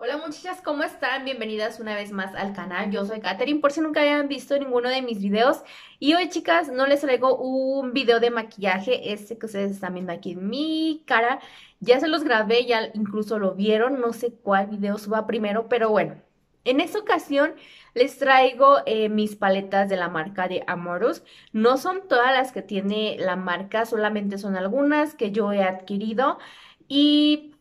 Hola muchachas, ¿cómo están? Bienvenidas una vez más al canal. Yo soy Katherine, por si nunca habían visto ninguno de mis videos. Y hoy, chicas, no les traigo un video de maquillaje, este que ustedes están viendo aquí en mi cara. Ya se los grabé, ya incluso lo vieron, no sé cuál video suba primero, pero bueno. En esta ocasión les traigo eh, mis paletas de la marca de Amorus. No son todas las que tiene la marca, solamente son algunas que yo he adquirido. Y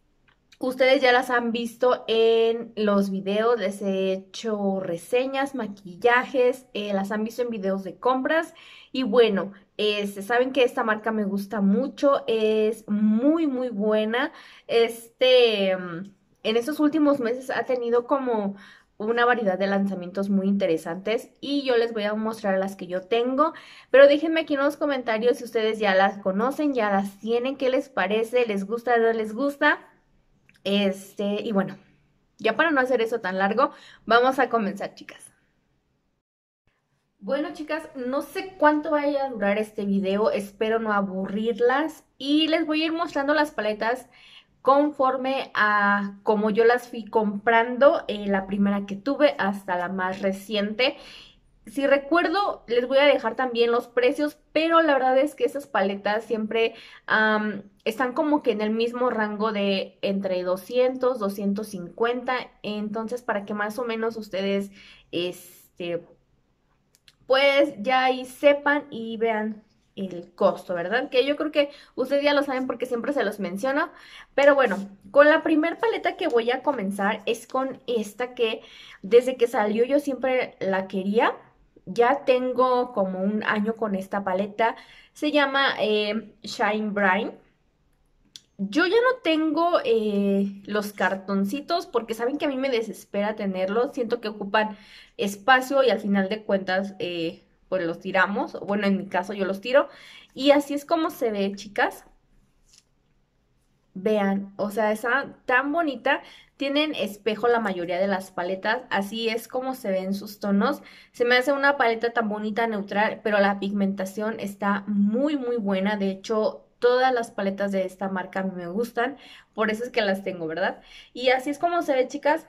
Ustedes ya las han visto en los videos, les he hecho reseñas, maquillajes, eh, las han visto en videos de compras y bueno, se este, saben que esta marca me gusta mucho, es muy muy buena. Este, mm, en estos últimos meses ha tenido como una variedad de lanzamientos muy interesantes y yo les voy a mostrar las que yo tengo, pero déjenme aquí en los comentarios si ustedes ya las conocen, ya las tienen, qué les parece, les gusta, no les gusta. Este, y bueno, ya para no hacer eso tan largo, vamos a comenzar, chicas. Bueno, chicas, no sé cuánto vaya a durar este video, espero no aburrirlas y les voy a ir mostrando las paletas conforme a como yo las fui comprando, eh, la primera que tuve hasta la más reciente si recuerdo, les voy a dejar también los precios, pero la verdad es que esas paletas siempre están como que en el mismo rango de entre 200, 250, entonces para que más o menos ustedes, este, pues ya ahí sepan y vean el costo, ¿verdad? Que yo creo que ustedes ya lo saben porque siempre se los menciono. Pero bueno, con la primer paleta que voy a comenzar es con esta que desde que salió yo siempre la quería ya tengo como un año con esta paleta. Se llama eh, Shine Brine, Yo ya no tengo eh, los cartoncitos porque saben que a mí me desespera tenerlos. Siento que ocupan espacio y al final de cuentas eh, pues los tiramos. Bueno, en mi caso yo los tiro. Y así es como se ve, chicas. Vean, o sea, está tan bonita. Tienen espejo la mayoría de las paletas, así es como se ven sus tonos. Se me hace una paleta tan bonita, neutral, pero la pigmentación está muy, muy buena. De hecho, todas las paletas de esta marca me gustan, por eso es que las tengo, ¿verdad? Y así es como se ve, chicas.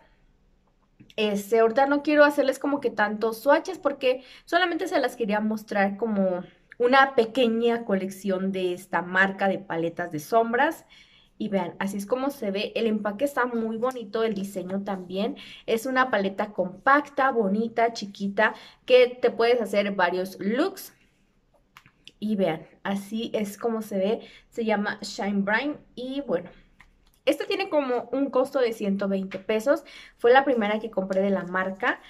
Este, ahorita no quiero hacerles como que tantos swatches porque solamente se las quería mostrar como una pequeña colección de esta marca de paletas de sombras. Y vean, así es como se ve. El empaque está muy bonito, el diseño también. Es una paleta compacta, bonita, chiquita, que te puedes hacer varios looks. Y vean, así es como se ve. Se llama Shine Bright y bueno, Esta tiene como un costo de 120 pesos. Fue la primera que compré de la marca.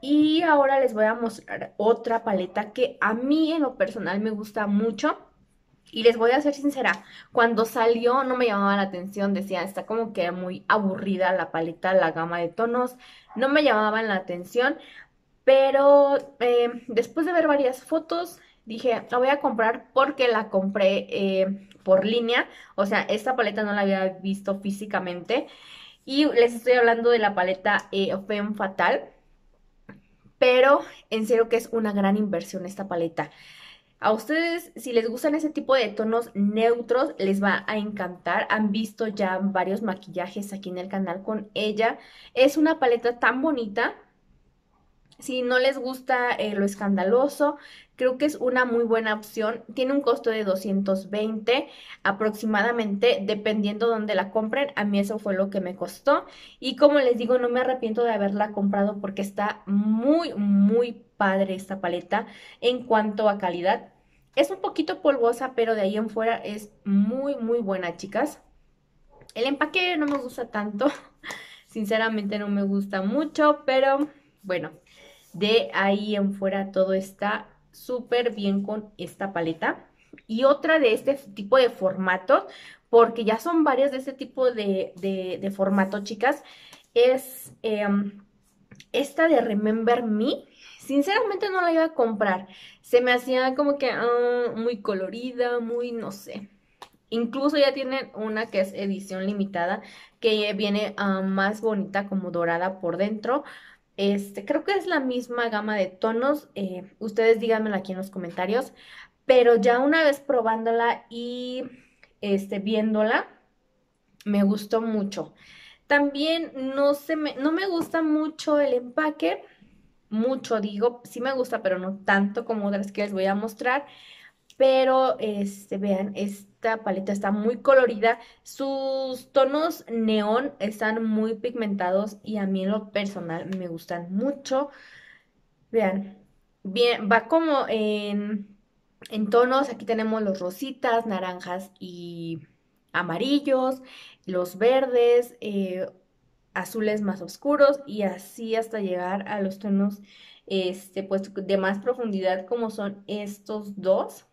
Y ahora les voy a mostrar otra paleta que a mí en lo personal me gusta mucho. Y les voy a ser sincera, cuando salió no me llamaba la atención, decía, está como que muy aburrida la paleta, la gama de tonos, no me llamaban la atención, pero em, después de ver varias fotos, dije, la voy a comprar porque la compré eh, por línea, o sea, esta paleta no la había visto físicamente, y les estoy hablando de la paleta eh, Femme Fatal, pero en serio que es una gran inversión esta paleta. A ustedes, si les gustan ese tipo de tonos neutros, les va a encantar. Han visto ya varios maquillajes aquí en el canal con ella. Es una paleta tan bonita. Si no les gusta eh, lo escandaloso, creo que es una muy buena opción. Tiene un costo de 220 aproximadamente, dependiendo dónde la compren. A mí eso fue lo que me costó. Y como les digo, no me arrepiento de haberla comprado porque está muy, muy padre esta paleta en cuanto a calidad. Es un poquito polvosa, pero de ahí en fuera es muy, muy buena, chicas. El empaque no me gusta tanto, sinceramente no me gusta mucho, pero bueno, de ahí en fuera todo está súper bien con esta paleta. Y otra de este tipo de formato porque ya son varias de este tipo de, de, formato, chicas, es em, esta de Remember Me sinceramente no la iba a comprar. Se me hacía como que ah, muy colorida, muy no sé. Incluso ya tienen una que es edición limitada, que viene ah, más bonita como dorada por dentro. Este, creo que es la misma gama de tonos. Eh, ustedes díganmelo aquí en los comentarios. Pero ya una vez probándola y este, viéndola, me gustó mucho. También no, se me, no me gusta mucho el empaque mucho, digo, sí me gusta, pero no tanto como otras que les voy a mostrar. Pero, este, vean, esta paleta está muy colorida. Sus tonos neón están muy pigmentados y a mí en lo personal me gustan mucho. Vean, bien, va como en, en tonos. Aquí tenemos los rositas, naranjas y amarillos, los verdes, eh, azules más oscuros y así hasta llegar a los tonos este, pues, de más profundidad como son estos dos.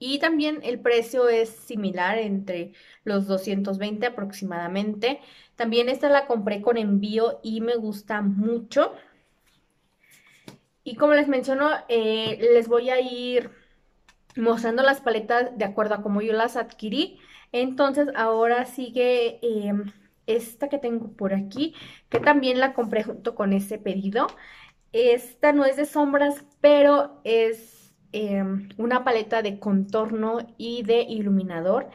Y también el precio es similar entre los 220 aproximadamente. También esta la compré con envío y me gusta mucho. Y como les menciono, eh, les voy a ir mostrando las paletas de acuerdo a cómo yo las adquirí. Entonces ahora sigue em, esta que tengo por aquí, que también la compré junto con ese pedido. Esta no es de sombras, pero es em, una paleta de contorno y de iluminador.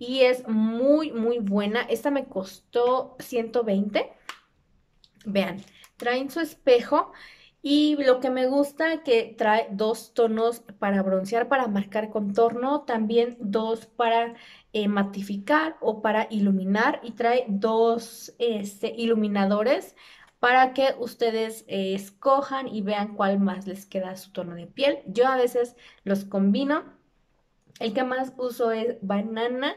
Y es muy, muy buena. Esta me costó 120. Vean, traen su espejo y lo que me gusta que trae dos tonos para broncear, para marcar contorno, también dos para eh, matificar o para iluminar y trae dos este, iluminadores para que ustedes eh, escojan y vean cuál más les queda su tono de piel. Yo a veces los combino. El que más uso es banana,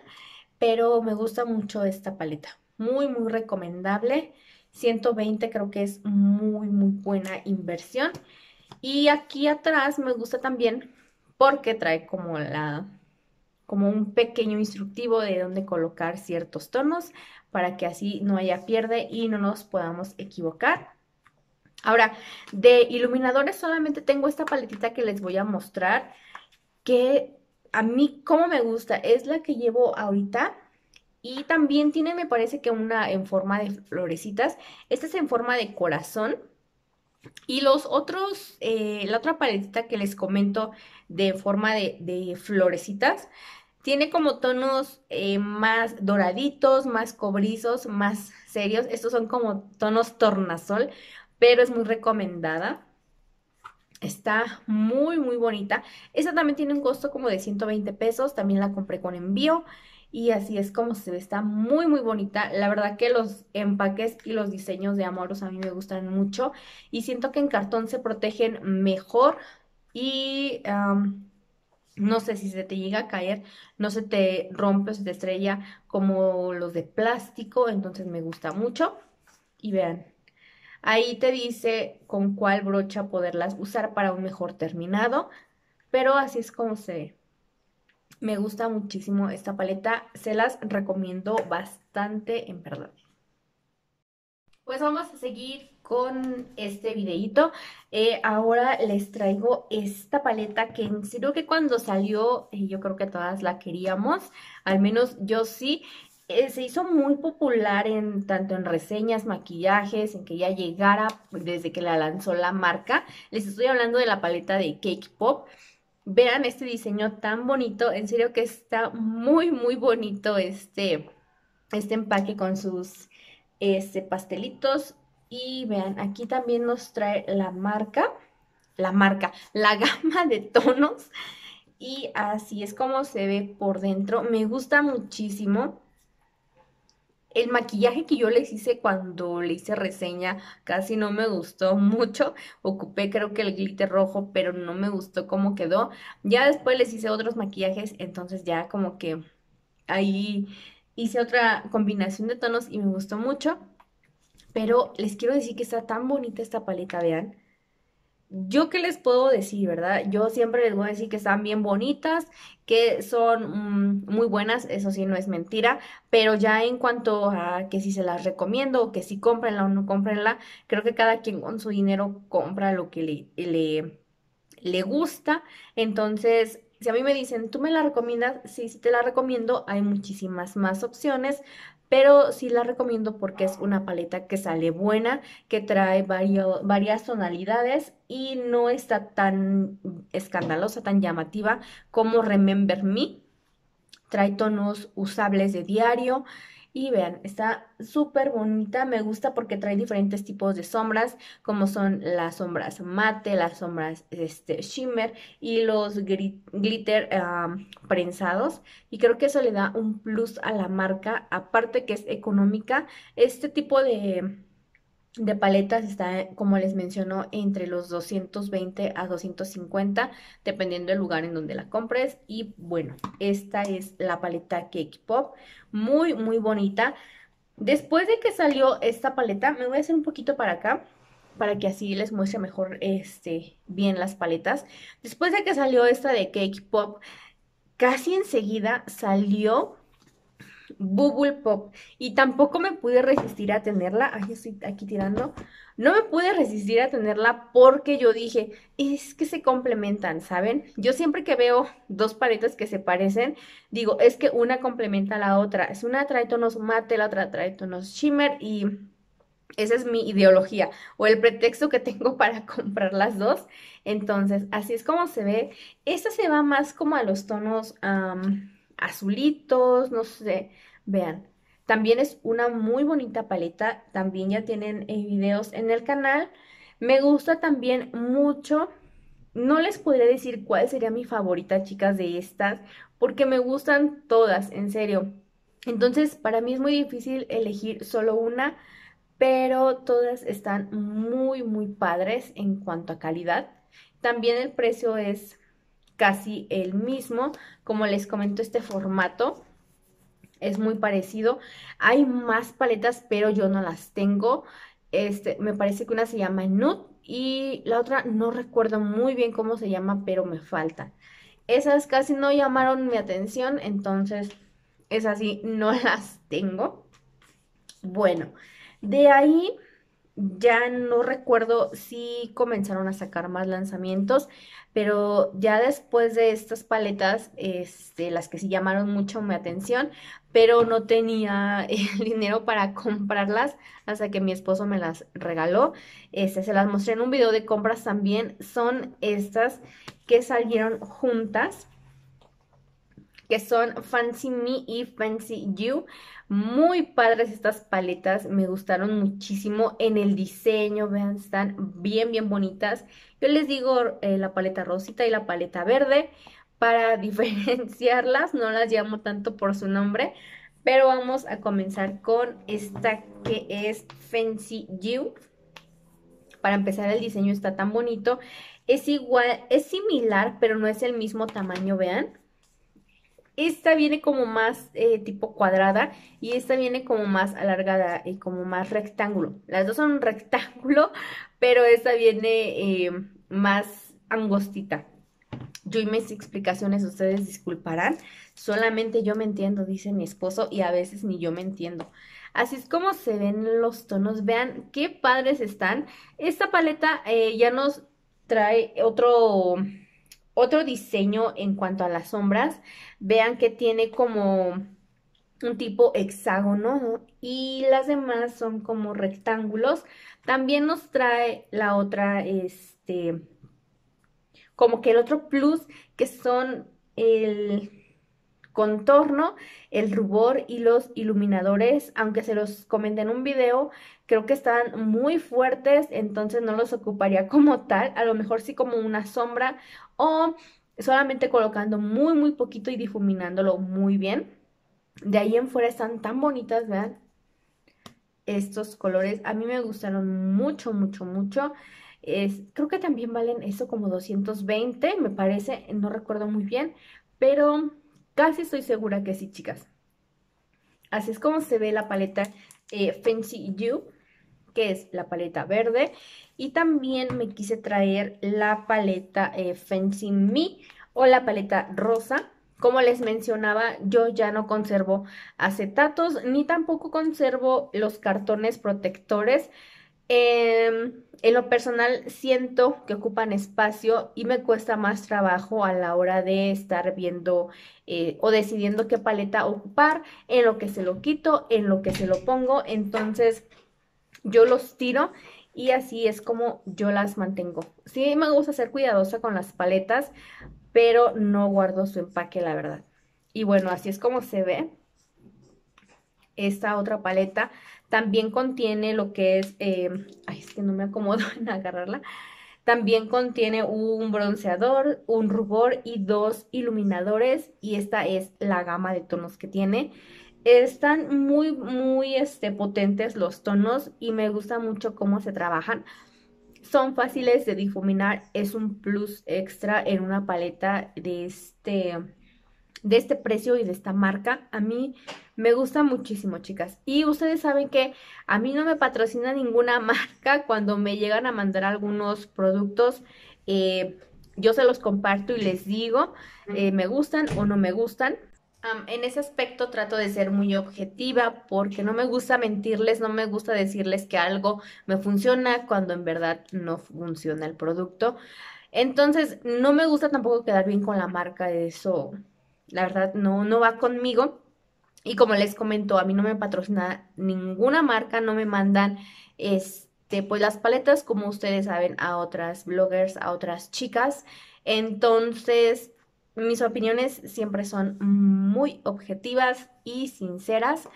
pero me gusta mucho esta paleta. Muy, muy recomendable. 120 creo que es muy, muy buena inversión. Y aquí atrás me gusta también porque trae como la como un pequeño instructivo de dónde colocar ciertos tonos para que así no haya pierde y no nos podamos equivocar. Ahora, de iluminadores solamente tengo esta paletita que les voy a mostrar que a mí como me gusta, es la que llevo ahorita y también tiene, me parece que una en forma de florecitas. Esta es en forma de corazón. Y los otros, eh, la otra paletita que les comento de forma de, florecitas, tiene como tonos eh, más doraditos, más cobrizos, más serios. Estos son como tonos tornasol, pero es muy recomendada. Está muy, muy bonita. Esta también tiene un costo como de 120 pesos. También la compré con envío. Y así es como se ve, está muy muy bonita. La verdad que los empaques y los diseños de Amoros a mí me gustan mucho. Y siento que en cartón se protegen mejor y no sé si se te llega a caer, no se te rompe o se te estrella como los de plástico. Entonces me gusta mucho. Y vean, Ahí te dice con cuál brocha poderlas usar para un mejor terminado, pero así es como se ve. Me gusta muchísimo esta paleta, se las recomiendo bastante, en verdad. Pues vamos a seguir con este videito. Eh, ahora les traigo esta paleta que creo que cuando salió, eh, yo creo que todas la queríamos, al menos yo sí. Eh, se hizo muy popular en tanto en reseñas, maquillajes, en que ya llegara desde que la lanzó la marca. Les estoy hablando de la paleta de Cake Pop vean este diseño tan bonito, en serio que está muy, muy bonito este, este empaque con sus este, pastelitos. Y vean, aquí también nos trae la marca, la marca, la gama de tonos. Y así es como se ve por dentro. Me gusta muchísimo. El maquillaje que yo les hice cuando le hice reseña casi no me gustó mucho. Ocupé creo que el glitter rojo, pero no me gustó cómo quedó. Ya después les hice otros maquillajes, entonces ya como que ahí hice otra combinación de tonos y me gustó mucho. Pero les quiero decir que está tan bonita esta paleta, vean yo qué les puedo decir, ¿verdad? Yo siempre les voy a decir que están bien bonitas, que son mm, muy buenas, eso sí no es mentira, pero ya en cuanto a que si se las recomiendo o que si cómprenla o no cómprenla, creo que cada quien con su dinero compra lo que le, le, le gusta, entonces si a mí me dicen, tú me la recomiendas, sí, sí te la recomiendo, hay muchísimas más opciones, pero sí la recomiendo porque es una paleta que sale buena, que trae varias tonalidades y no está tan escandalosa, tan llamativa como Remember Me. Trae tonos usables de diario y vean, está súper bonita, me gusta porque trae diferentes tipos de sombras, como son las sombras mate, las sombras este, shimmer y los glitter prensados. Y creo que eso le da un plus a la marca, aparte que es económica. Este tipo de de paletas está, como les menciono, entre los 220 a 250, dependiendo del lugar en donde la compres. Y bueno, esta es la paleta Cake Pop, muy, muy bonita. Después de que salió esta paleta, me voy a hacer un poquito para acá, para que así les muestre mejor este, bien las paletas. Después de que salió esta de Cake Pop, casi enseguida salió Bubble Pop. Y tampoco me pude resistir a tenerla. Ay, estoy aquí tirando. No me pude resistir a tenerla porque yo dije, es que se complementan, ¿saben? Yo siempre que veo dos paletas que se parecen, digo, es que una complementa a la otra. Es una trae tonos mate, la otra trae tonos shimmer y esa es mi ideología o el pretexto que tengo para comprar las dos. Entonces, así es como se ve. Esta se va más como a los tonos azulitos, no sé, vean. También es una muy bonita paleta, también ya tienen eh, videos en el canal. Me gusta también mucho, no les podría decir cuál sería mi favorita, chicas, de estas, porque me gustan todas, en serio. Entonces, para mí es muy difícil elegir solo una, pero todas están muy, muy padres en cuanto a calidad. También el precio es casi el mismo. Como les comento, este formato es muy parecido. Hay más paletas, pero yo no las tengo. Este, me parece que una se llama Nude y la otra no recuerdo muy bien cómo se llama, pero me falta Esas casi no llamaron mi atención, entonces es así no las tengo. Bueno, de ahí ya no recuerdo si comenzaron a sacar más lanzamientos, pero ya después de estas paletas, este, las que sí llamaron mucho mi atención, pero no tenía el dinero para comprarlas hasta que mi esposo me las regaló. Este, se las mostré en un video de compras también. Son estas que salieron juntas que son Fancy Me y Fancy You. Muy padres estas paletas, me gustaron muchísimo en el diseño, vean, están bien, bien bonitas. Yo les digo eh, la paleta rosita y la paleta verde para diferenciarlas, no las llamo tanto por su nombre, pero vamos a comenzar con esta que es Fancy You. Para empezar, el diseño está tan bonito. Es igual, es similar, pero no es el mismo tamaño, vean. Esta viene como más eh, tipo cuadrada y esta viene como más alargada y como más rectángulo. Las dos son rectángulo, pero esta viene eh, más angostita. Yo y mis explicaciones, ustedes disculparán, solamente yo me entiendo, dice mi esposo, y a veces ni yo me entiendo. Así es como se ven los tonos, vean qué padres están. Esta paleta eh, ya nos trae otro otro diseño en cuanto a las sombras, vean que tiene como un tipo hexágono y las demás son como rectángulos. También nos trae la otra, este, como que el otro plus que son el contorno, el rubor y los iluminadores, aunque se los comenté en un video, creo que están muy fuertes, entonces no los ocuparía como tal, a lo mejor sí como una sombra o solamente colocando muy muy poquito y difuminándolo muy bien. De ahí en fuera están tan bonitas, vean estos colores, a mí me gustaron mucho, mucho, mucho. creo que también valen eso como 220, me parece, no recuerdo muy bien, pero Casi estoy segura que sí, chicas. Así es como se ve la paleta eh, Fancy You, que es la paleta verde. Y también me quise traer la paleta eh, Fancy Me o la paleta rosa. Como les mencionaba, yo ya no conservo acetatos ni tampoco conservo los cartones protectores Em, en lo personal siento que ocupan espacio y me cuesta más trabajo a la hora de estar viendo eh, o decidiendo qué paleta ocupar, en lo que se lo quito, en lo que se lo pongo. Entonces yo los tiro y así es como yo las mantengo. Sí me gusta ser cuidadosa con las paletas, pero no guardo su empaque, la verdad. Y bueno, así es como se ve esta otra paleta también contiene lo que es, em, ay, es que no me acomodo en agarrarla, también contiene un bronceador, un rubor y dos iluminadores y esta es la gama de tonos que tiene. Están muy, muy este, potentes los tonos y me gusta mucho cómo se trabajan. Son fáciles de difuminar, es un plus extra en una paleta de este de este precio y de esta marca. A mí me gusta muchísimo, chicas. Y ustedes saben que a mí no me patrocina ninguna marca cuando me llegan a mandar algunos productos. Eh, yo se los comparto y les digo, eh, me gustan o no me gustan. en ese aspecto trato de ser muy objetiva porque no me gusta mentirles, no me gusta decirles que algo me funciona cuando en verdad no funciona el producto. Entonces, no me gusta tampoco quedar bien con la marca, de eso la verdad no, no va conmigo. Y como les comentó a mí no me patrocina ninguna marca, no me mandan este, pues las paletas, como ustedes saben, a otras bloggers, a otras chicas. Entonces, mis opiniones siempre son muy objetivas y sinceras.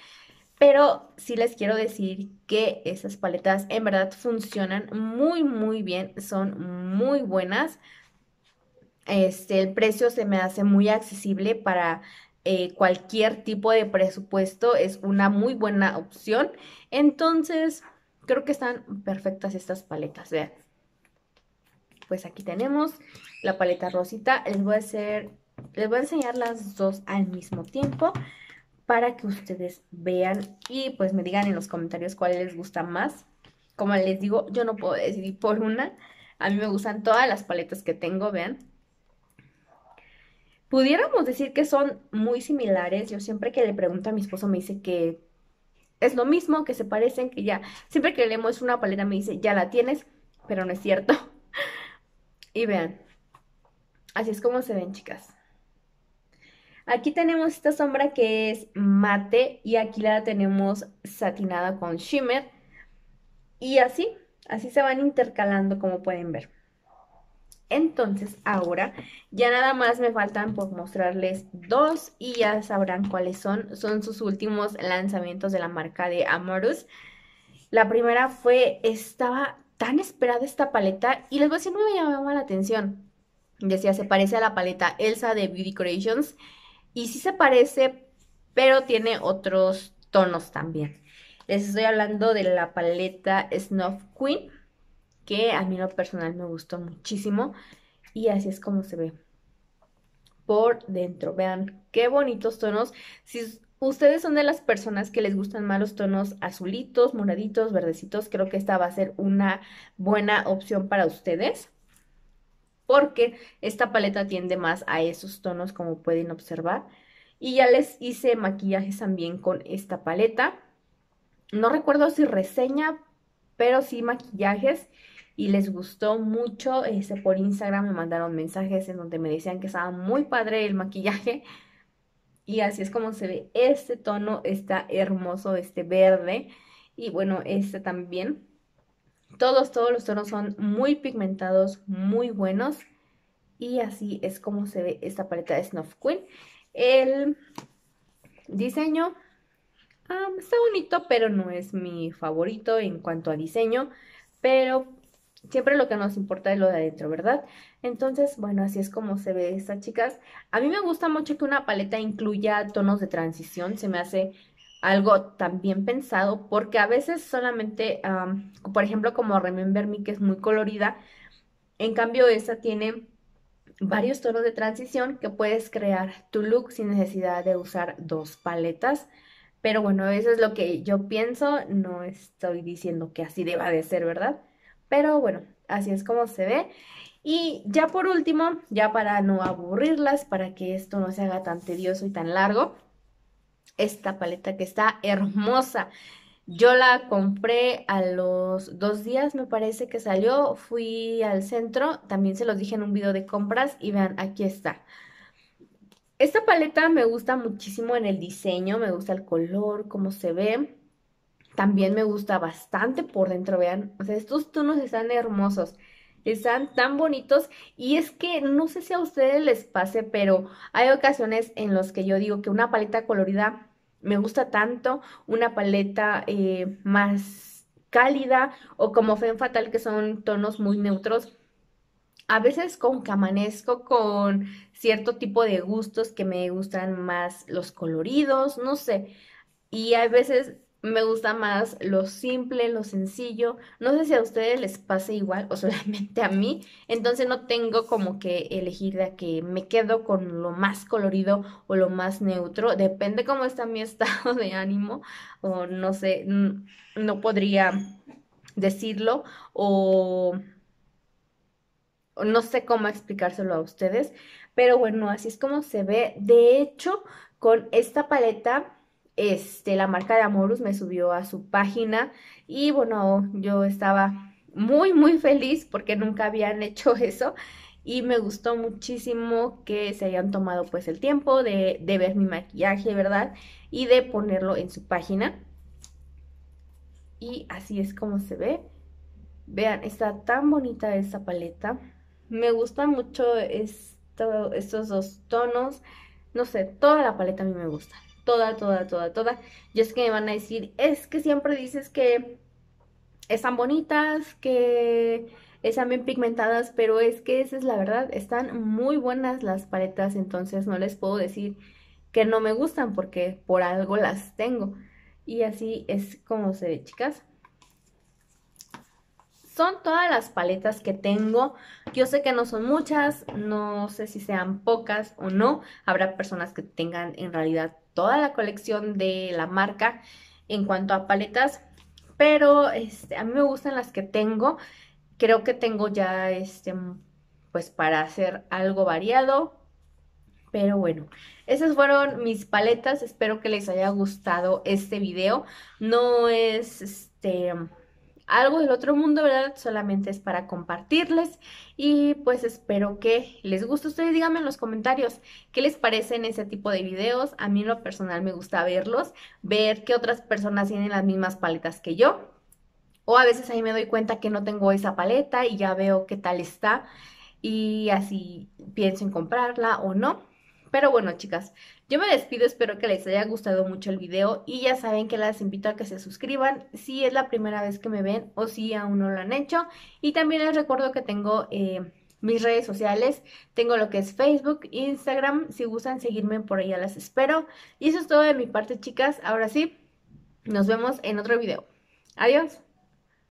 Pero sí les quiero decir que esas paletas en verdad funcionan muy, muy bien, son muy buenas. Este, el precio se me hace muy accesible para eh, cualquier tipo de presupuesto, es una muy buena opción. Entonces, creo que están perfectas estas paletas, vean. Pues aquí tenemos la paleta rosita, les voy a les voy a enseñar las dos al mismo tiempo para que ustedes vean y pues me digan en los comentarios cuál les gusta más. Como les digo, yo no puedo decidir por una, a mí me gustan todas las paletas que tengo, vean. Pudiéramos decir que son muy similares. Yo siempre que le pregunto a mi esposo me dice que es lo mismo, que se parecen, que ya. Siempre que leemos una paleta me dice, ya la tienes, pero no es cierto. y vean, así es como se ven, chicas. Aquí tenemos esta sombra que es mate y aquí la tenemos satinada con shimmer. Y así, así se van intercalando como pueden ver. Entonces ahora ya nada más me faltan por mostrarles dos y ya sabrán cuáles son. Son sus últimos lanzamientos de la marca de Amorus. La primera fue, estaba tan esperada esta paleta y les voy a decir, me llamaba la atención. Decía, se parece a la paleta Elsa de Beauty Creations y sí se parece, pero tiene otros tonos también. Les estoy hablando de la paleta Snuff Queen que a mí lo personal me gustó muchísimo y así es como se ve por dentro. Vean qué bonitos tonos. Si ustedes son de las personas que les gustan más los tonos azulitos, moraditos, verdecitos, creo que esta va a ser una buena opción para ustedes porque esta paleta tiende más a esos tonos como pueden observar. Y ya les hice maquillajes también con esta paleta. No recuerdo si reseña, pero sí maquillajes y les gustó mucho. Este, por Instagram me mandaron mensajes en donde me decían que estaba muy padre el maquillaje. Y así es como se ve este tono, está hermoso, este verde. Y bueno, este también. Todos, todos los tonos son muy pigmentados, muy buenos. Y así es como se ve esta paleta de Snuff Queen. El diseño ah, está bonito, pero no es mi favorito en cuanto a diseño. Pero Siempre lo que nos importa es lo de adentro, ¿verdad? Entonces, bueno, así es como se ve esta, chicas. A mí me gusta mucho que una paleta incluya tonos de transición, se me hace algo también pensado, porque a veces solamente, por ejemplo, como Remember Me, que es muy colorida, en cambio esta tiene varios tonos de transición que puedes crear tu look sin necesidad de usar dos paletas. Pero bueno, eso es lo que yo pienso, no estoy diciendo que así deba de ser, ¿verdad? Pero bueno, así es como se ve. Y ya por último, ya para no aburrirlas, para que esto no se haga tan tedioso y tan largo, esta paleta que está hermosa. Yo la compré a los dos días, me parece que salió. Fui al centro, también se los dije en un video de compras y vean, aquí está. Esta paleta me gusta muchísimo en el diseño, me gusta el color, cómo se ve. También me gusta bastante por dentro, vean, o sea, estos tonos están hermosos, están tan bonitos y es que no sé si a ustedes les pase, pero hay ocasiones en las que yo digo que una paleta colorida me gusta tanto, una paleta eh, más cálida o como Fen Fatal que son tonos muy neutros, a veces con que amanezco con cierto tipo de gustos que me gustan más los coloridos, no sé. Y a veces me gusta más lo simple, lo sencillo. No sé si a ustedes les pase igual o solamente a mí. Entonces no tengo como que elegir de que me quedo con lo más colorido o lo más neutro. Depende cómo está mi estado de ánimo o no sé, no podría decirlo o no sé cómo explicárselo a ustedes. Pero bueno, así es como se ve. De hecho, con esta paleta este, la marca de Amorus me subió a su página y bueno, yo estaba muy, muy feliz porque nunca habían hecho eso y me gustó muchísimo que se hayan tomado pues el tiempo de, de ver mi maquillaje, ¿verdad? Y de ponerlo en su página. Y así es como se ve. Vean, está tan bonita esta paleta. Me gustan mucho esto, estos dos tonos. No sé, toda la paleta a mí me gusta toda, toda, toda, toda. Yo es que me van a decir, es que siempre dices que están bonitas, que están bien pigmentadas, pero es que esa es la verdad, están muy buenas las paletas, entonces no les puedo decir que no me gustan porque por algo las tengo. Y así es como se ve, chicas. Son todas las paletas que tengo. Yo sé que no son muchas, no sé si sean pocas o no. Habrá personas que tengan en realidad toda la colección de la marca en cuanto a paletas, pero este, a mí me gustan las que tengo. Creo que tengo ya, este, pues para hacer algo variado. Pero bueno, esas fueron mis paletas. Espero que les haya gustado este video. No es, este, algo del otro mundo, ¿verdad? Solamente es para compartirles y pues espero que les guste. Ustedes díganme en los comentarios qué les parecen ese tipo de videos. A mí en lo personal me gusta verlos, ver que otras personas tienen las mismas paletas que yo. O a veces ahí me doy cuenta que no tengo esa paleta y ya veo qué tal está y así pienso en comprarla o no. Pero bueno, chicas, yo me despido, espero que les haya gustado mucho el video y ya saben que las invito a que se suscriban si es la primera vez que me ven o si aún no lo han hecho. Y también les recuerdo que tengo eh, mis redes sociales, tengo lo que es Facebook, Instagram, si gustan seguirme por ya las espero. Y eso es todo de mi parte, chicas. Ahora sí, nos vemos en otro video. Adiós.